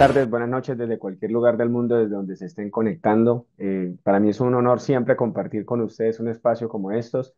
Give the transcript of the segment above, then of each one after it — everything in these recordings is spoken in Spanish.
tardes, buenas noches desde cualquier lugar del mundo, desde donde se estén conectando. Eh, para mí es un honor siempre compartir con ustedes un espacio como estos.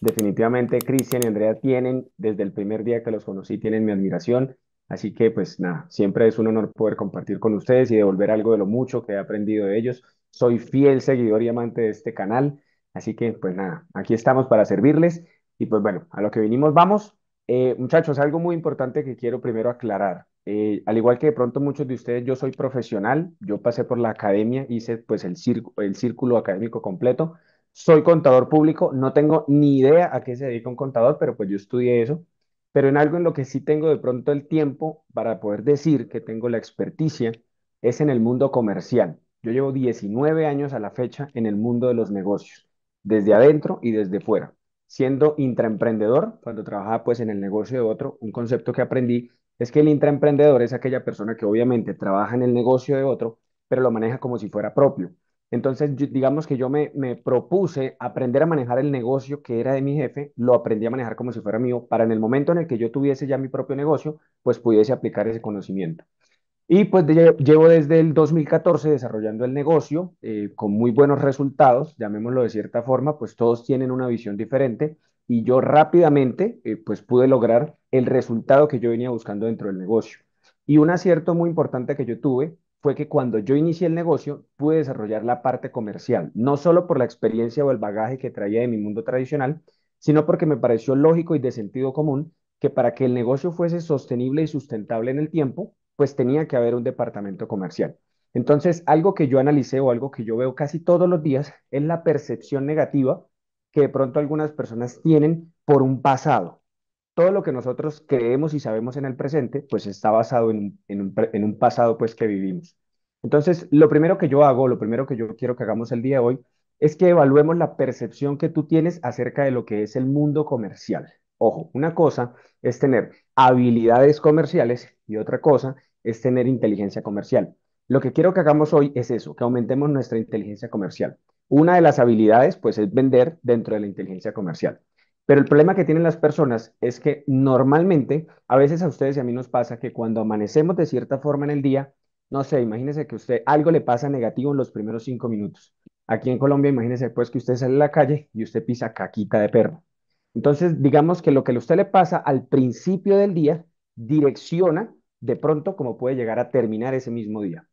Definitivamente Cristian y Andrea tienen, desde el primer día que los conocí, tienen mi admiración. Así que pues nada, siempre es un honor poder compartir con ustedes y devolver algo de lo mucho que he aprendido de ellos. Soy fiel seguidor y amante de este canal. Así que pues nada, aquí estamos para servirles. Y pues bueno, a lo que vinimos vamos. Eh, muchachos, algo muy importante que quiero primero aclarar. Eh, al igual que de pronto muchos de ustedes, yo soy profesional, yo pasé por la academia, hice pues el, el círculo académico completo, soy contador público, no tengo ni idea a qué se dedica un contador, pero pues yo estudié eso, pero en algo en lo que sí tengo de pronto el tiempo para poder decir que tengo la experticia es en el mundo comercial. Yo llevo 19 años a la fecha en el mundo de los negocios, desde adentro y desde fuera, siendo intraemprendedor, cuando trabajaba pues en el negocio de otro, un concepto que aprendí es que el intraemprendedor es aquella persona que obviamente trabaja en el negocio de otro, pero lo maneja como si fuera propio. Entonces, digamos que yo me, propuse aprender a manejar el negocio que era de mi jefe, lo aprendí a manejar como si fuera mío, para en el momento en el que yo tuviese ya mi propio negocio, pues pudiese aplicar ese conocimiento. Y pues llevo desde el 2014 desarrollando el negocio eh, con muy buenos resultados, llamémoslo de cierta forma, pues todos tienen una visión diferente, y yo rápidamente eh, pues pude lograr el resultado que yo venía buscando dentro del negocio. Y un acierto muy importante que yo tuve fue que cuando yo inicié el negocio pude desarrollar la parte comercial, no solo por la experiencia o el bagaje que traía de mi mundo tradicional, sino porque me pareció lógico y de sentido común que para que el negocio fuese sostenible y sustentable en el tiempo, pues tenía que haber un departamento comercial. Entonces, algo que yo analicé o algo que yo veo casi todos los días es la percepción negativa que de pronto algunas personas tienen por un pasado. Todo lo que nosotros creemos y sabemos en el presente, pues está basado en, un, pasado pues que vivimos. Entonces, lo primero que yo hago, lo primero que yo quiero que hagamos el día de hoy, es que evaluemos la percepción que tú tienes acerca de lo que es el mundo comercial. Ojo, una cosa es tener habilidades comerciales y otra cosa es tener inteligencia comercial. Lo que quiero que hagamos hoy es eso, que aumentemos nuestra inteligencia comercial. Una de las habilidades, pues, es vender dentro de la inteligencia comercial. Pero el problema que tienen las personas es que normalmente, a veces a ustedes y a mí nos pasa que cuando amanecemos de cierta forma en el día, no sé, imagínense que usted algo le pasa negativo en los primeros cinco minutos. Aquí en Colombia, imagínense pues que usted sale a la calle y usted pisa caquita de perro. Entonces, digamos que lo que a usted le pasa al principio del día direcciona de pronto cómo puede llegar a terminar ese mismo día.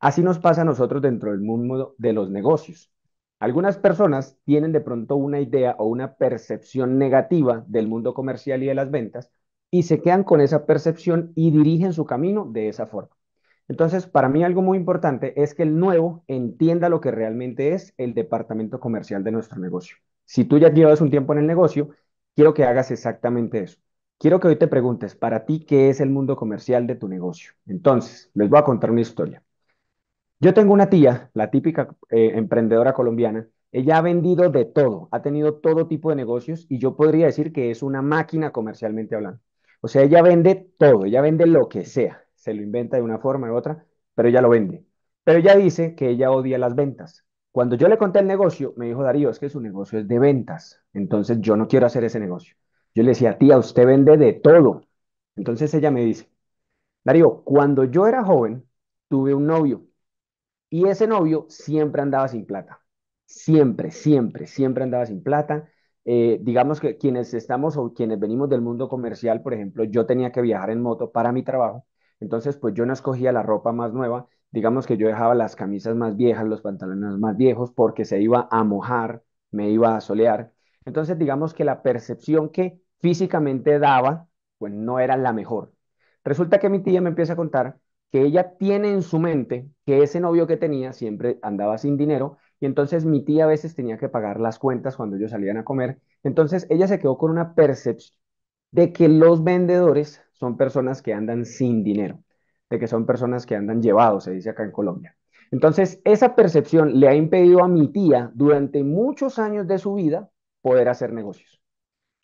Así nos pasa a nosotros dentro del mundo de los negocios. Algunas personas tienen de pronto una idea o una percepción negativa del mundo comercial y de las ventas y se quedan con esa percepción y dirigen su camino de esa forma. Entonces, para mí algo muy importante es que el nuevo entienda lo que realmente es el departamento comercial de nuestro negocio. Si tú ya llevas un tiempo en el negocio, quiero que hagas exactamente eso. Quiero que hoy te preguntes, para ti, ¿qué es el mundo comercial de tu negocio? Entonces, les voy a contar una historia. Yo tengo una tía, la típica eh, emprendedora colombiana, ella ha vendido de todo, ha tenido todo tipo de negocios y yo podría decir que es una máquina comercialmente hablando. O sea, ella vende todo, ella vende lo que sea, se lo inventa de una forma u otra, pero ella lo vende. Pero ella dice que ella odia las ventas. Cuando yo le conté el negocio, me dijo Darío, es que su negocio es de ventas, entonces yo no quiero hacer ese negocio. Yo le decía, tía, usted vende de todo. Entonces ella me dice, Darío, cuando yo era joven, tuve un novio y ese novio siempre andaba sin plata. Siempre, siempre, siempre andaba sin plata. Eh, digamos que quienes estamos o quienes venimos del mundo comercial, por ejemplo, yo tenía que viajar en moto para mi trabajo, entonces pues yo no escogía la ropa más nueva, digamos que yo dejaba las camisas más viejas, los pantalones más viejos, porque se iba a mojar, me iba a solear. Entonces digamos que la percepción que físicamente daba, pues no era la mejor. Resulta que mi tía me empieza a contar que ella tiene en su mente que ese novio que tenía siempre andaba sin dinero y entonces mi tía a veces tenía que pagar las cuentas cuando ellos salían a comer. Entonces ella se quedó con una percepción de que los vendedores son personas que andan sin dinero, de que son personas que andan llevados, se dice acá en Colombia. Entonces esa percepción le ha impedido a mi tía durante muchos años de su vida poder hacer negocios.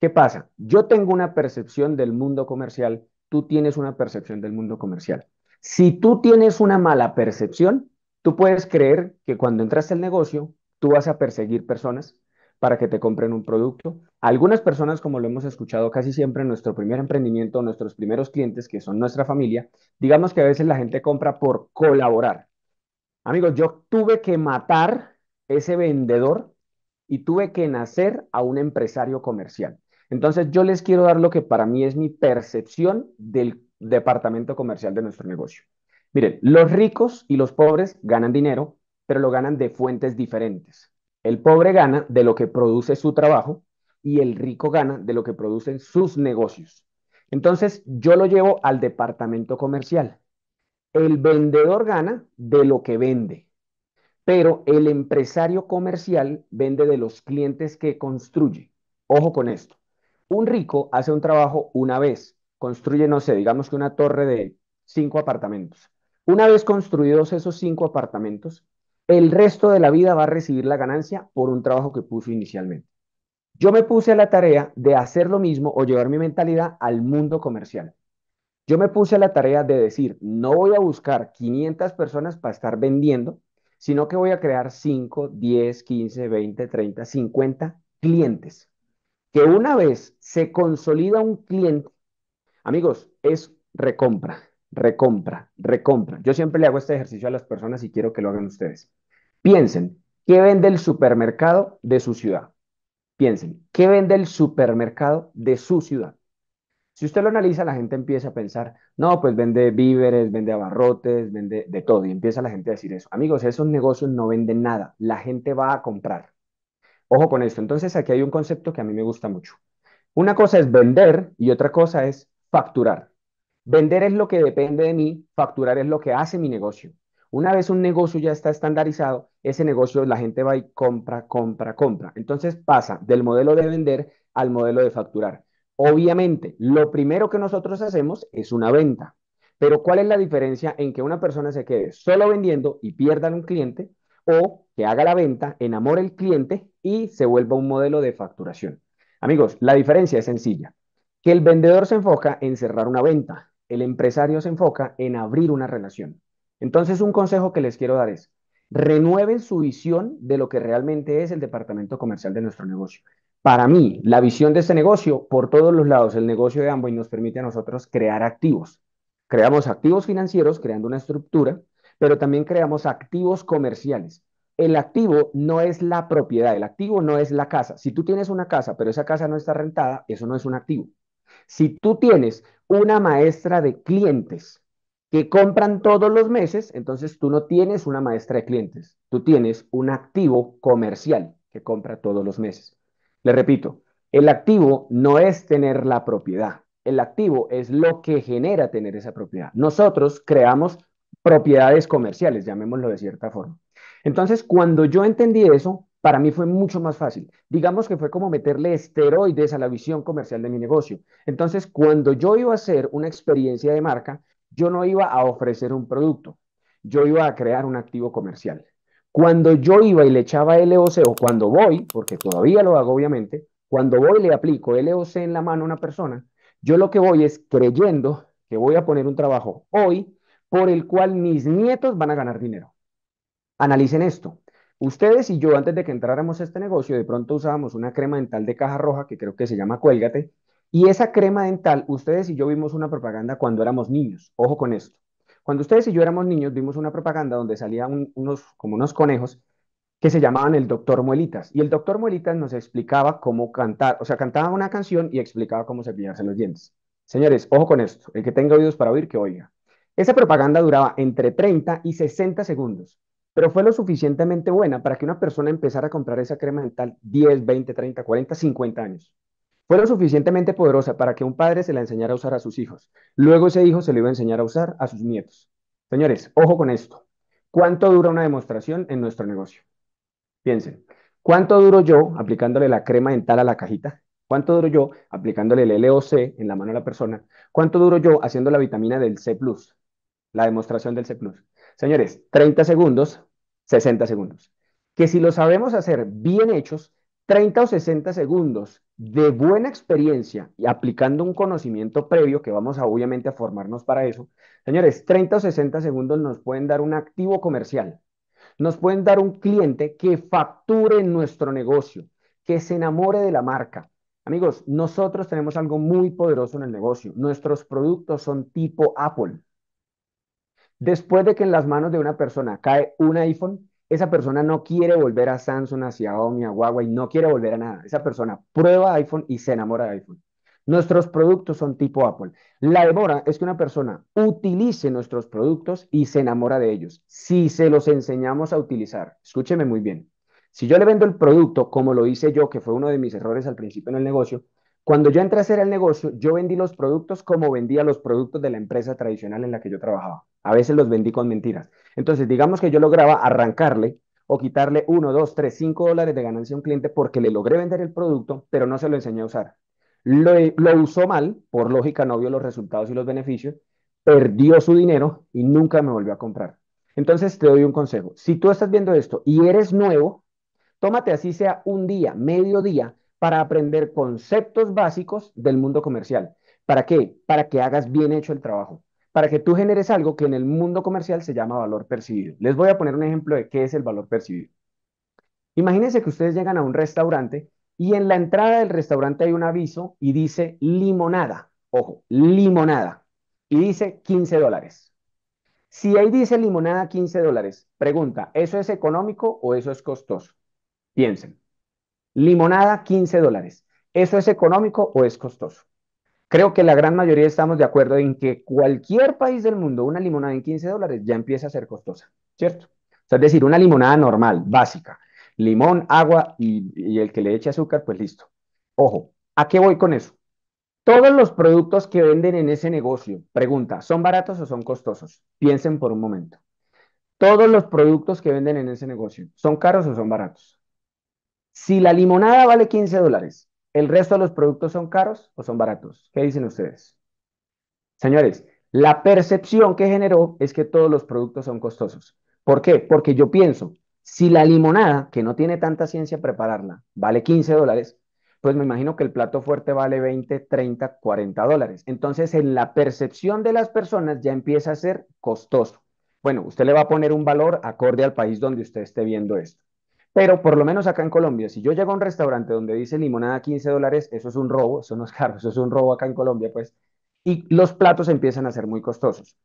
¿Qué pasa? Yo tengo una percepción del mundo comercial, tú tienes una percepción del mundo comercial. Si tú tienes una mala percepción, tú puedes creer que cuando entras al negocio, tú vas a perseguir personas para que te compren un producto. Algunas personas, como lo hemos escuchado casi siempre en nuestro primer emprendimiento, nuestros primeros clientes, que son nuestra familia, digamos que a veces la gente compra por colaborar. Amigos, yo tuve que matar ese vendedor y tuve que nacer a un empresario comercial. Entonces yo les quiero dar lo que para mí es mi percepción del departamento comercial de nuestro negocio. Miren, los ricos y los pobres ganan dinero, pero lo ganan de fuentes diferentes. El pobre gana de lo que produce su trabajo y el rico gana de lo que producen sus negocios. Entonces, yo lo llevo al departamento comercial. El vendedor gana de lo que vende, pero el empresario comercial vende de los clientes que construye. Ojo con esto. Un rico hace un trabajo una vez, construye, no sé, digamos que una torre de cinco apartamentos. Una vez construidos esos cinco apartamentos, el resto de la vida va a recibir la ganancia por un trabajo que puso inicialmente. Yo me puse a la tarea de hacer lo mismo o llevar mi mentalidad al mundo comercial. Yo me puse a la tarea de decir, no voy a buscar 500 personas para estar vendiendo, sino que voy a crear 5, 10, 15, 20, 30, 50 clientes. Que una vez se consolida un cliente, Amigos, es recompra, recompra, recompra. Yo siempre le hago este ejercicio a las personas y quiero que lo hagan ustedes. Piensen, ¿qué vende el supermercado de su ciudad? Piensen, ¿qué vende el supermercado de su ciudad? Si usted lo analiza, la gente empieza a pensar, no, pues vende víveres, vende abarrotes, vende de todo, y empieza la gente a decir eso. Amigos, esos negocios no venden nada, la gente va a comprar. Ojo con esto, entonces aquí hay un concepto que a mí me gusta mucho. Una cosa es vender y otra cosa es facturar. Vender es lo que depende de mí, facturar es lo que hace mi negocio. Una vez un negocio ya está estandarizado, ese negocio la gente va y compra, compra, compra. Entonces pasa del modelo de vender al modelo de facturar. Obviamente, lo primero que nosotros hacemos es una venta. Pero ¿cuál es la diferencia en que una persona se quede solo vendiendo y pierda un cliente o que haga la venta, enamore al cliente y se vuelva un modelo de facturación? Amigos, la diferencia es sencilla que el vendedor se enfoca en cerrar una venta, el empresario se enfoca en abrir una relación. Entonces, un consejo que les quiero dar es, renueven su visión de lo que realmente es el departamento comercial de nuestro negocio. Para mí, la visión de este negocio, por todos los lados, el negocio de Amway nos permite a nosotros crear activos. Creamos activos financieros creando una estructura, pero también creamos activos comerciales. El activo no es la propiedad, el activo no es la casa. Si tú tienes una casa, pero esa casa no está rentada, eso no es un activo. Si tú tienes una maestra de clientes que compran todos los meses, entonces tú no tienes una maestra de clientes, tú tienes un activo comercial que compra todos los meses. Le repito, el activo no es tener la propiedad, el activo es lo que genera tener esa propiedad. Nosotros creamos propiedades comerciales, llamémoslo de cierta forma. Entonces, cuando yo entendí eso, para mí fue mucho más fácil. Digamos que fue como meterle esteroides a la visión comercial de mi negocio. Entonces, cuando yo iba a hacer una experiencia de marca, yo no iba a ofrecer un producto, yo iba a crear un activo comercial. Cuando yo iba y le echaba LOC, o cuando voy, porque todavía lo hago obviamente, cuando voy y le aplico LOC en la mano a una persona, yo lo que voy es creyendo que voy a poner un trabajo hoy por el cual mis nietos van a ganar dinero. Analicen esto. Ustedes y yo, antes de que entráramos a este negocio, de pronto usábamos una crema dental de caja roja que creo que se llama Cuélgate. Y esa crema dental, ustedes y yo vimos una propaganda cuando éramos niños. Ojo con esto. Cuando ustedes y yo éramos niños, vimos una propaganda donde salían unos, como unos conejos que se llamaban el doctor Muelitas. Y el doctor Muelitas nos explicaba cómo cantar, o sea, cantaba una canción y explicaba cómo cepillarse los dientes. Señores, ojo con esto. El que tenga oídos para oír, que oiga. Esa propaganda duraba entre 30 y 60 segundos pero fue lo suficientemente buena para que una persona empezara a comprar esa crema dental 10, 20, 30, 40, 50 años. Fue lo suficientemente poderosa para que un padre se la enseñara a usar a sus hijos. Luego ese hijo se lo iba a enseñar a usar a sus nietos. Señores, ojo con esto. ¿Cuánto dura una demostración en nuestro negocio? Piensen, ¿cuánto duro yo aplicándole la crema dental a la cajita? ¿Cuánto duro yo aplicándole el LOC en la mano a la persona? ¿Cuánto duro yo haciendo la vitamina del C ⁇ la demostración del C ⁇ Señores, 30 segundos, 60 segundos. Que si lo sabemos hacer bien hechos, 30 o 60 segundos de buena experiencia y aplicando un conocimiento previo que vamos a, obviamente a formarnos para eso, señores, 30 o 60 segundos nos pueden dar un activo comercial, nos pueden dar un cliente que facture nuestro negocio, que se enamore de la marca. Amigos, nosotros tenemos algo muy poderoso en el negocio. Nuestros productos son tipo Apple. Después de que en las manos de una persona cae un iPhone, esa persona no quiere volver a Samsung, a Xiaomi, a Huawei, no quiere volver a nada. Esa persona prueba iPhone y se enamora de iPhone. Nuestros productos son tipo Apple. La demora es que una persona utilice nuestros productos y se enamora de ellos. Si se los enseñamos a utilizar, escúcheme muy bien. Si yo le vendo el producto como lo hice yo, que fue uno de mis errores al principio en el negocio, cuando yo entré a hacer el negocio, yo vendí los productos como vendía los productos de la empresa tradicional en la que yo trabajaba. A veces los vendí con mentiras. Entonces, digamos que yo lograba arrancarle o quitarle uno, dos, tres, cinco dólares de ganancia a un cliente porque le logré vender el producto, pero no se lo enseñé a usar. Lo, lo usó mal, por lógica no vio los resultados y los beneficios, perdió su dinero y nunca me volvió a comprar. Entonces, te doy un consejo. Si tú estás viendo esto y eres nuevo, tómate así sea un día, medio día, para aprender conceptos básicos del mundo comercial. ¿Para qué? Para que hagas bien hecho el trabajo, para que tú generes algo que en el mundo comercial se llama valor percibido. Les voy a poner un ejemplo de qué es el valor percibido. Imagínense que ustedes llegan a un restaurante y en la entrada del restaurante hay un aviso y dice limonada, ojo, limonada, y dice 15 dólares. Si ahí dice limonada 15 dólares, pregunta, ¿eso es económico o eso es costoso? Piensen. Limonada, 15 dólares. ¿Eso es económico o es costoso? Creo que la gran mayoría estamos de acuerdo en que cualquier país del mundo, una limonada en 15 dólares ya empieza a ser costosa, ¿cierto? O sea, es decir, una limonada normal, básica, limón, agua y, y el que le eche azúcar, pues listo. Ojo, ¿a qué voy con eso? Todos los productos que venden en ese negocio, pregunta, ¿son baratos o son costosos? Piensen por un momento. Todos los productos que venden en ese negocio, ¿son caros o son baratos? Si la limonada vale 15 dólares, ¿el resto de los productos son caros o son baratos? ¿Qué dicen ustedes? Señores, la percepción que generó es que todos los productos son costosos. ¿Por qué? Porque yo pienso, si la limonada, que no tiene tanta ciencia prepararla, vale 15 dólares, pues me imagino que el plato fuerte vale 20, 30, 40 dólares. Entonces, en la percepción de las personas ya empieza a ser costoso. Bueno, usted le va a poner un valor acorde al país donde usted esté viendo esto. Pero por lo menos acá en Colombia, si yo llego a un restaurante donde dice limonada 15 dólares, eso es un robo, eso no es caro, eso es un robo acá en Colombia, pues, y los platos empiezan a ser muy costosos.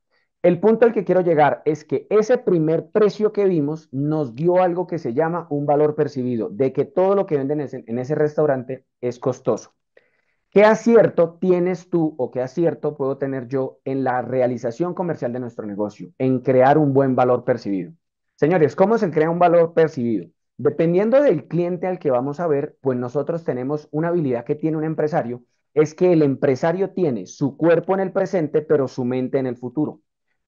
El punto al que quiero llegar es que ese primer precio que vimos nos dio algo que se llama un valor percibido, de que todo lo que venden en ese restaurante es costoso. ¿Qué acierto tienes tú o qué acierto puedo tener yo en la realización comercial de nuestro negocio, en crear un buen valor percibido? Señores, ¿cómo se crea un valor percibido? Dependiendo del cliente al que vamos a ver, pues nosotros tenemos una habilidad que tiene un empresario, es que el empresario tiene su cuerpo en el presente, pero su mente en el futuro.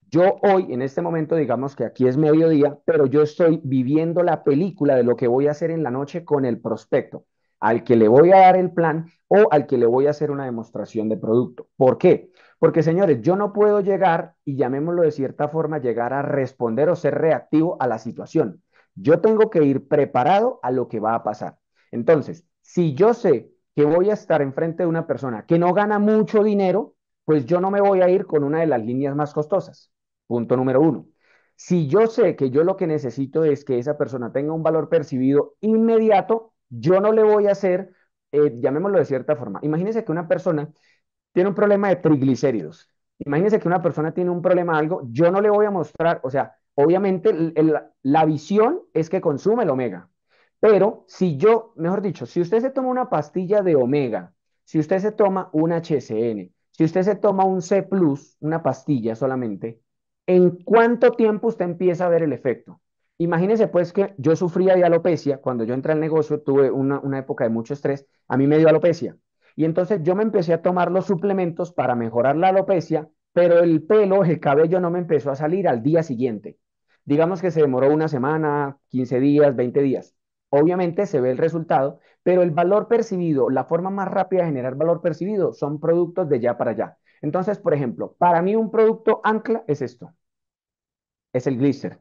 Yo hoy, en este momento, digamos que aquí es mediodía, pero yo estoy viviendo la película de lo que voy a hacer en la noche con el prospecto, al que le voy a dar el plan o al que le voy a hacer una demostración de producto. ¿Por qué? Porque, señores, yo no puedo llegar y llamémoslo de cierta forma, llegar a responder o ser reactivo a la situación. Yo tengo que ir preparado a lo que va a pasar. Entonces, si yo sé que voy a estar enfrente de una persona que no gana mucho dinero, pues yo no me voy a ir con una de las líneas más costosas. Punto número uno. Si yo sé que yo lo que necesito es que esa persona tenga un valor percibido inmediato, yo no le voy a hacer, eh, llamémoslo de cierta forma. Imagínense que una persona tiene un problema de triglicéridos. Imagínense que una persona tiene un problema, algo, yo no le voy a mostrar, o sea, obviamente la visión es que consume el omega. Pero si yo, mejor dicho, si usted se toma una pastilla de omega, si usted se toma un HCN, si usted se toma un C, una pastilla solamente, ¿en cuánto tiempo usted empieza a ver el efecto? Imagínese pues que yo sufría de alopecia, cuando yo entré al negocio tuve una, una época de mucho estrés, a mí me dio alopecia. Y entonces yo me empecé a tomar los suplementos para mejorar la alopecia, pero el pelo, el cabello no me empezó a salir al día siguiente. Digamos que se demoró una semana, 15 días, 20 días. Obviamente se ve el resultado, pero el valor percibido, la forma más rápida de generar valor percibido son productos de ya para allá. Entonces, por ejemplo, para mí un producto ancla es esto. Es el glister.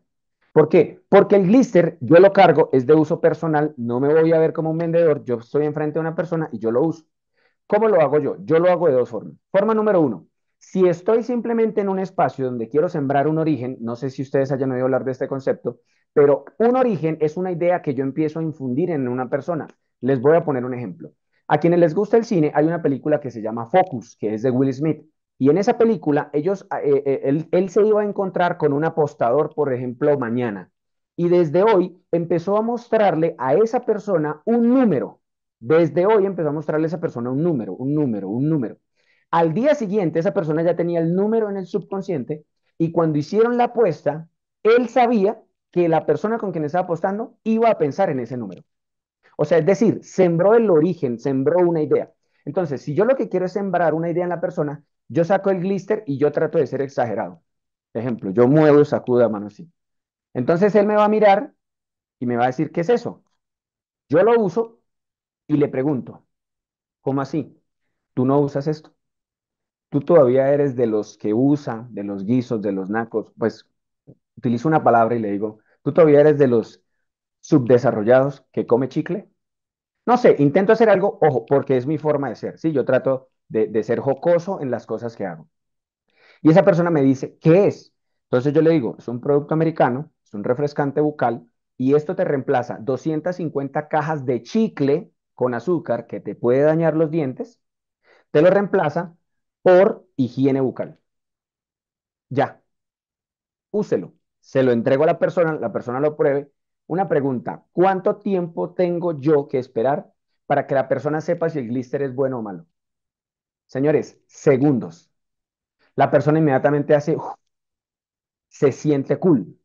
¿Por qué? Porque el glister yo lo cargo, es de uso personal, no me voy a ver como un vendedor, yo estoy enfrente de una persona y yo lo uso. ¿Cómo lo hago yo? Yo lo hago de dos formas. Forma número uno, si estoy simplemente en un espacio donde quiero sembrar un origen, no sé si ustedes hayan oído hablar de este concepto, pero un origen es una idea que yo empiezo a infundir en una persona. Les voy a poner un ejemplo. A quienes les gusta el cine, hay una película que se llama Focus, que es de Will Smith. Y en esa película, ellos, ah, eh, eh, él se iba a encontrar con un apostador, por ejemplo, mañana. Y desde hoy empezó a mostrarle a esa persona un número. Desde hoy empezó a mostrarle a esa persona un número, un número, un número. Al día siguiente, esa persona ya tenía el número en el subconsciente y cuando hicieron la apuesta, él sabía que la persona con quien estaba apostando iba a pensar en ese número. O sea, es decir, sembró el origen, sembró una idea. Entonces, si yo lo que quiero es sembrar una idea en la persona, yo saco el glister y yo trato de ser exagerado. ejemplo, yo muevo y sacudo la mano así. Entonces él me va a mirar y me va a decir, ¿qué es eso? Yo lo uso y le pregunto, ¿cómo así? ¿Tú no usas esto? tú todavía eres de los que usan, de los guisos, de los nacos, pues utilizo una palabra y le digo, tú todavía eres de los subdesarrollados que come chicle. No sé, intento hacer algo, ojo, porque es mi forma de ser, ¿sí? Yo trato de, de ser jocoso en las cosas que hago. Y esa persona me dice, ¿qué es? Entonces yo le digo, es un producto americano, es un refrescante bucal, y esto te reemplaza 250 cajas de chicle con azúcar que te puede dañar los dientes, te lo reemplaza por higiene bucal. Ya, úselo. Se lo entrego a la persona, la persona lo pruebe. Una pregunta, ¿cuánto tiempo tengo yo que esperar para que la persona sepa si el glister es bueno o malo? Señores, segundos. La persona inmediatamente hace, se siente cool.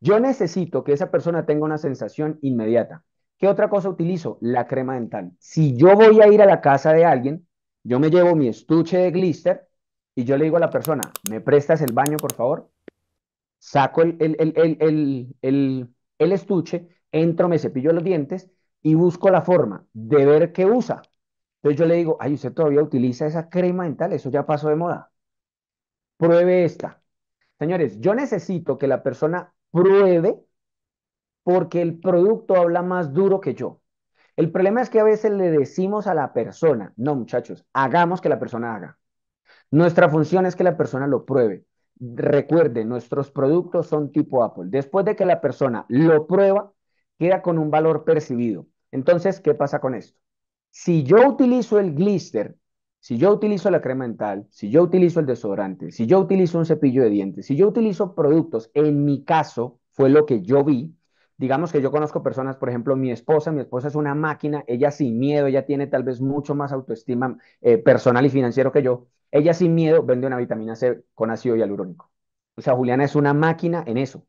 Yo necesito que esa persona tenga una sensación inmediata. ¿Qué otra cosa utilizo? La crema dental. Si yo voy a ir a la casa de alguien, yo me llevo mi estuche de glister y yo le digo a la persona, ¿me prestas el baño, por favor? Saco el, estuche, entro, me cepillo los dientes y busco la forma de ver qué usa. Entonces yo le digo, ay, usted todavía utiliza esa crema dental, eso ya pasó de moda. Pruebe esta. Señores, yo necesito que la persona pruebe porque el producto habla más duro que yo. El problema es que a veces le decimos a la persona, no muchachos, hagamos que la persona haga. Nuestra función es que la persona lo pruebe. Recuerde, nuestros productos son tipo Apple. Después de que la persona lo prueba, queda con un valor percibido. Entonces, ¿qué pasa con esto? Si yo utilizo el glister, si yo utilizo la crema dental, si yo utilizo el desodorante, si yo utilizo un cepillo de dientes, si yo utilizo productos, en mi caso fue lo que yo vi, digamos que yo conozco personas, por ejemplo, mi esposa, mi esposa es una máquina, ella sin miedo, ella tiene tal vez mucho más autoestima eh, personal y financiero que yo, ella sin miedo vende una vitamina C con ácido hialurónico. O sea, Juliana es una máquina en eso.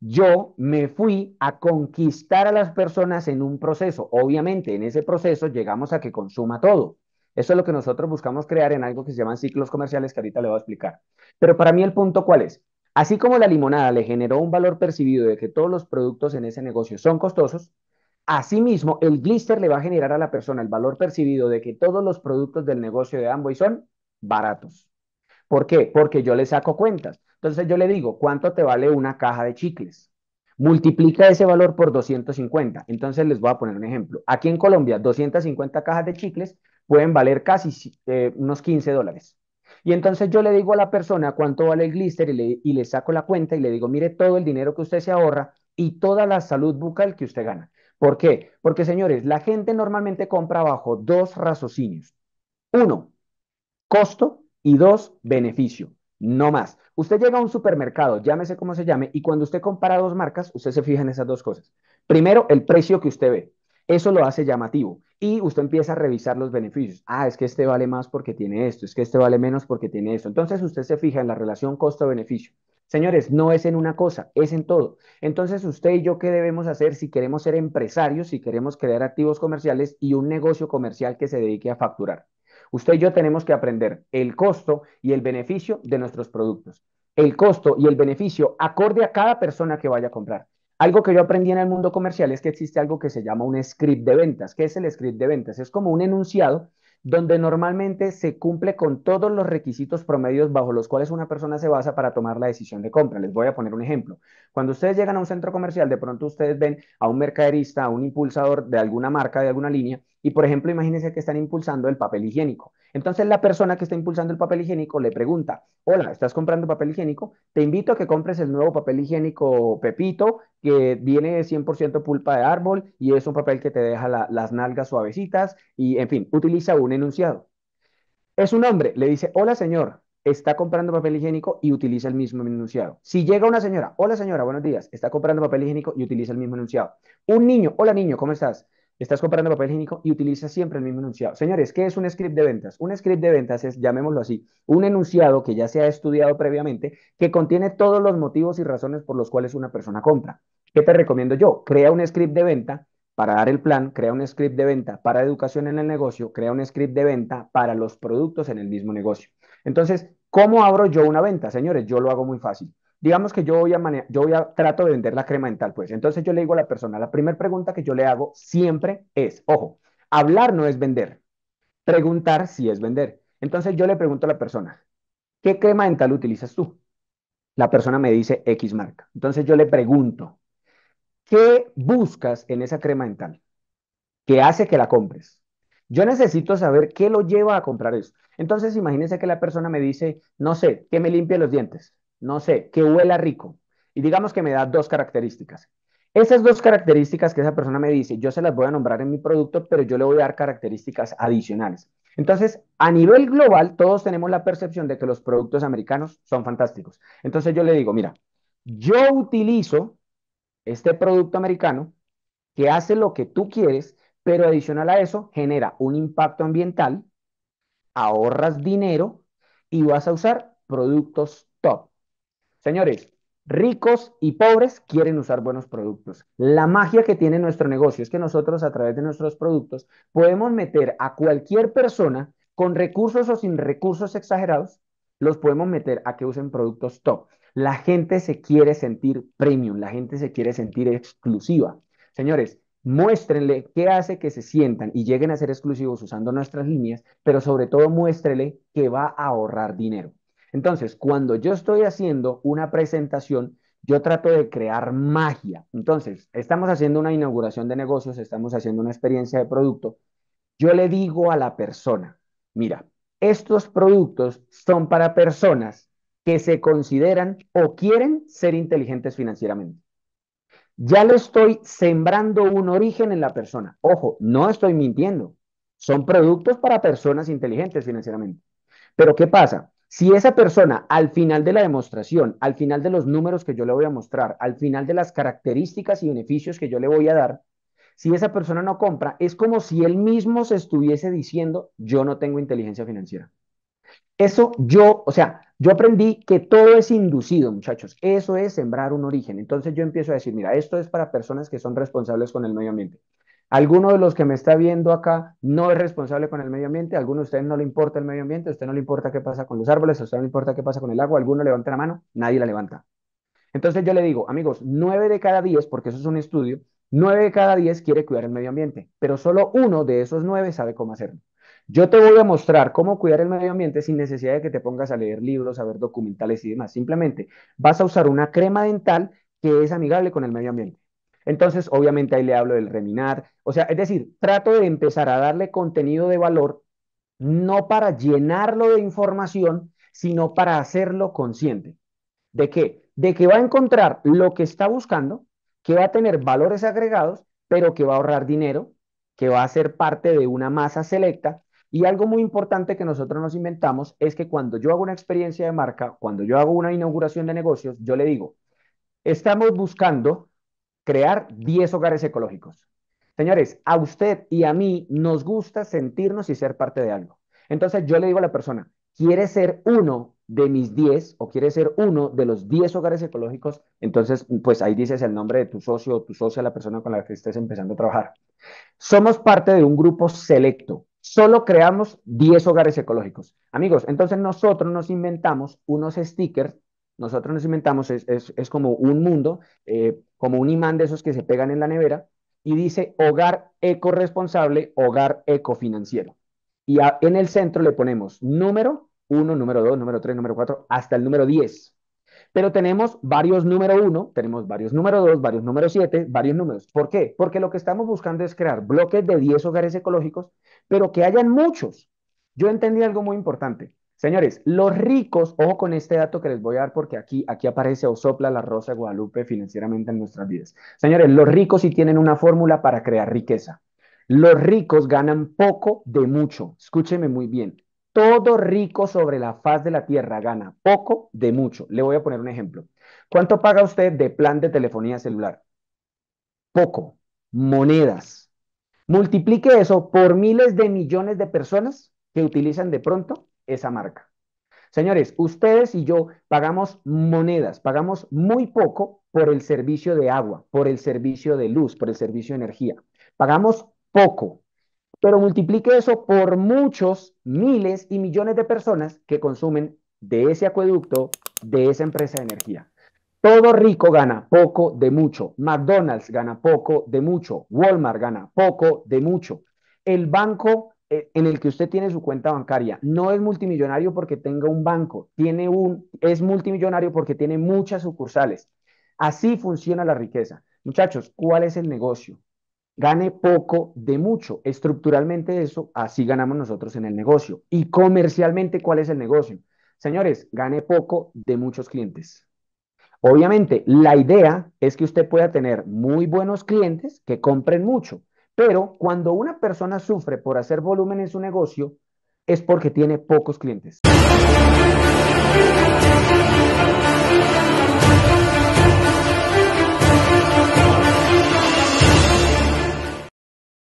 Yo me fui a conquistar a las personas en un proceso. Obviamente, en ese proceso llegamos a que consuma todo. Eso es lo que nosotros buscamos crear en algo que se llaman ciclos comerciales, que ahorita le voy a explicar. Pero para mí el punto cuál es? Así como la limonada le generó un valor percibido de que todos los productos en ese negocio son costosos, asimismo el glister le va a generar a la persona el valor percibido de que todos los productos del negocio de Amboy son baratos. ¿Por qué? Porque yo le saco cuentas. Entonces yo le digo, ¿cuánto te vale una caja de chicles? Multiplica ese valor por 250. Entonces les voy a poner un ejemplo. Aquí en Colombia, 250 cajas de chicles pueden valer casi eh, unos 15 dólares. Y entonces yo le digo a la persona cuánto vale el glister y le, saco la cuenta y le digo, mire todo el dinero que usted se ahorra y toda la salud bucal que usted gana. ¿Por qué? Porque señores, la gente normalmente compra bajo dos raciocinios. Uno, costo y dos, beneficio. No más. Usted llega a un supermercado, llámese como se llame, y cuando usted compara dos marcas, usted se fija en esas dos cosas. Primero, el precio que usted ve. Eso lo hace llamativo y usted empieza a revisar los beneficios. Ah, es que este vale más porque tiene esto, es que este vale menos porque tiene esto. Entonces usted se fija en la relación costo-beneficio. Señores, no es en una cosa, es en todo. Entonces usted y yo, ¿qué debemos hacer si queremos ser empresarios, si queremos crear activos comerciales y un negocio comercial que se dedique a facturar? Usted y yo tenemos que aprender el costo y el beneficio de nuestros productos. El costo y el beneficio acorde a cada persona que vaya a comprar. Algo que yo aprendí en el mundo comercial es que existe algo que se llama un script de ventas. ¿Qué es el script de ventas? Es como un enunciado donde normalmente se cumple con todos los requisitos promedios bajo los cuales una persona se basa para tomar la decisión de compra. Les voy a poner un ejemplo. Cuando ustedes llegan a un centro comercial, de pronto ustedes ven a un mercaderista, a un impulsador de alguna marca, de alguna línea, y por ejemplo, imagínense que están impulsando el papel higiénico. Entonces la persona que está impulsando el papel higiénico le pregunta, hola, ¿estás comprando papel higiénico? Te invito a que compres el nuevo papel higiénico Pepito, que viene 100% pulpa de árbol y es un papel que te deja las nalgas suavecitas y, en fin, utiliza un enunciado. Es un hombre, le dice, hola señor, está comprando papel higiénico y utiliza el mismo enunciado. Si llega una señora, hola señora, buenos días, está comprando papel higiénico y utiliza el mismo enunciado. Un niño, hola niño, ¿cómo estás? estás comprando papel higiénico y utilizas siempre el mismo enunciado. Señores, ¿qué es un script de ventas? Un script de ventas es, llamémoslo así, un enunciado que ya se ha estudiado previamente que contiene todos los motivos y razones por los cuales una persona compra. ¿Qué te recomiendo yo? Crea un script de venta para dar el plan, crea un script de venta para educación en el negocio, crea un script de venta para los productos en el mismo negocio. Entonces, ¿cómo abro yo una venta? Señores, yo lo hago muy fácil digamos que yo voy a trato de vender la crema dental, pues. Entonces yo le digo a la persona, la primera pregunta que yo le hago siempre es, ojo, hablar no es vender, preguntar si es vender. Entonces yo le pregunto a la persona, ¿qué crema dental utilizas tú? La persona me dice X marca. Entonces yo le pregunto, ¿qué buscas en esa crema dental? ¿Qué hace que la compres? Yo necesito saber qué lo lleva a comprar eso. Entonces imagínense que la persona me dice, no sé, que me limpie los dientes no sé, que huela rico. Y digamos que me da dos características. Esas dos características que esa persona me dice, yo se las voy a nombrar en mi producto, pero yo le voy a dar características adicionales. Entonces, a nivel global, todos tenemos la percepción de que los productos americanos son fantásticos. Entonces yo le digo, mira, yo utilizo este producto americano que hace lo que tú quieres, pero adicional a eso genera un impacto ambiental, ahorras dinero y vas a usar productos top. Señores, ricos y pobres quieren usar buenos productos. La magia que tiene nuestro negocio es que nosotros a través de nuestros productos podemos meter a cualquier persona con recursos o sin recursos exagerados, los podemos meter a que usen productos top. La gente se quiere sentir premium, la gente se quiere sentir exclusiva. Señores, muéstrenle qué hace que se sientan y lleguen a ser exclusivos usando nuestras líneas, pero sobre todo muéstrenle que va a ahorrar dinero. Entonces, cuando yo estoy haciendo una presentación, yo trato de crear magia. Entonces, estamos haciendo una inauguración de negocios, estamos haciendo una experiencia de producto. Yo le digo a la persona, mira, estos productos son para personas que se consideran o quieren ser inteligentes financieramente. Ya le estoy sembrando un origen en la persona. Ojo, no estoy mintiendo. Son productos para personas inteligentes financieramente. Pero ¿qué pasa? Si esa persona al final de la demostración, al final de los números que yo le voy a mostrar, al final de las características y beneficios que yo le voy a dar, si esa persona no compra, es como si él mismo se estuviese diciendo, yo no tengo inteligencia financiera. Eso yo, o sea, yo aprendí que todo es inducido, muchachos. Eso es sembrar un origen. Entonces yo empiezo a decir, mira, esto es para personas que son responsables con el medio ambiente. Alguno de los que me está viendo acá no es responsable con el medio ambiente, a alguno de ustedes no le importa el medio ambiente, a usted no le importa qué pasa con los árboles, a usted no le importa qué pasa con el agua, alguno levanta la mano, nadie la levanta. Entonces yo le digo, amigos, 9 de cada 10, porque eso es un estudio, 9 de cada 10 quiere cuidar el medio ambiente, pero solo uno de esos 9 sabe cómo hacerlo. Yo te voy a mostrar cómo cuidar el medio ambiente sin necesidad de que te pongas a leer libros, a ver documentales y demás. Simplemente vas a usar una crema dental que es amigable con el medio ambiente. Entonces, obviamente ahí le hablo del reminar. O sea, es decir, trato de empezar a darle contenido de valor, no para llenarlo de información, sino para hacerlo consciente. ¿De qué? De que va a encontrar lo que está buscando, que va a tener valores agregados, pero que va a ahorrar dinero, que va a ser parte de una masa selecta. Y algo muy importante que nosotros nos inventamos es que cuando yo hago una experiencia de marca, cuando yo hago una inauguración de negocios, yo le digo, estamos buscando crear 10 hogares ecológicos. Señores, a usted y a mí nos gusta sentirnos y ser parte de algo. Entonces yo le digo a la persona, ¿quiere ser uno de mis 10 o quiere ser uno de los 10 hogares ecológicos? Entonces, pues ahí dices el nombre de tu socio o tu socia, la persona con la que estés empezando a trabajar. Somos parte de un grupo selecto. Solo creamos 10 hogares ecológicos. Amigos, entonces nosotros nos inventamos unos stickers nosotros nos inventamos, es, como un mundo, eh, como un imán de esos que se pegan en la nevera, y dice hogar responsable, hogar ecofinanciero. Y en el centro le ponemos número 1, número 2, número 3, número 4, hasta el número 10. Pero tenemos varios número 1, tenemos varios número 2, varios número 7, varios números. ¿Por qué? Porque lo que estamos buscando es crear bloques de 10 hogares ecológicos, pero que hayan muchos. Yo entendí algo muy importante. Señores, los ricos, ojo con este dato que les voy a dar porque aquí, aquí aparece o sopla la rosa de Guadalupe financieramente en nuestras vidas. Señores, los ricos sí tienen una fórmula para crear riqueza. Los ricos ganan poco de mucho. Escúcheme muy bien. Todo rico sobre la faz de la tierra gana poco de mucho. Le voy a poner un ejemplo. ¿Cuánto paga usted de plan de telefonía celular? Poco. Monedas. Multiplique eso por miles de millones de personas que utilizan de pronto esa marca. Señores, ustedes y yo pagamos monedas, pagamos muy poco por el servicio de agua, por el servicio de luz, por el servicio de energía. Pagamos poco, pero multiplique eso por muchos miles y millones de personas que consumen de ese acueducto, de esa empresa de energía. Todo rico gana poco de mucho. McDonald's gana poco de mucho. Walmart gana poco de mucho. El banco eh, en el que usted tiene su cuenta bancaria. No es multimillonario porque tenga un banco, tiene un, es multimillonario porque tiene muchas sucursales. Así funciona la riqueza. Muchachos, ¿cuál es el negocio? Gane poco de mucho. Estructuralmente eso, así ganamos nosotros en el negocio. Y comercialmente, ¿cuál es el negocio? Señores, gane poco de muchos clientes. Obviamente, la idea es que usted pueda tener muy buenos clientes que compren mucho pero cuando una persona sufre por hacer volumen en su negocio, es porque tiene pocos clientes.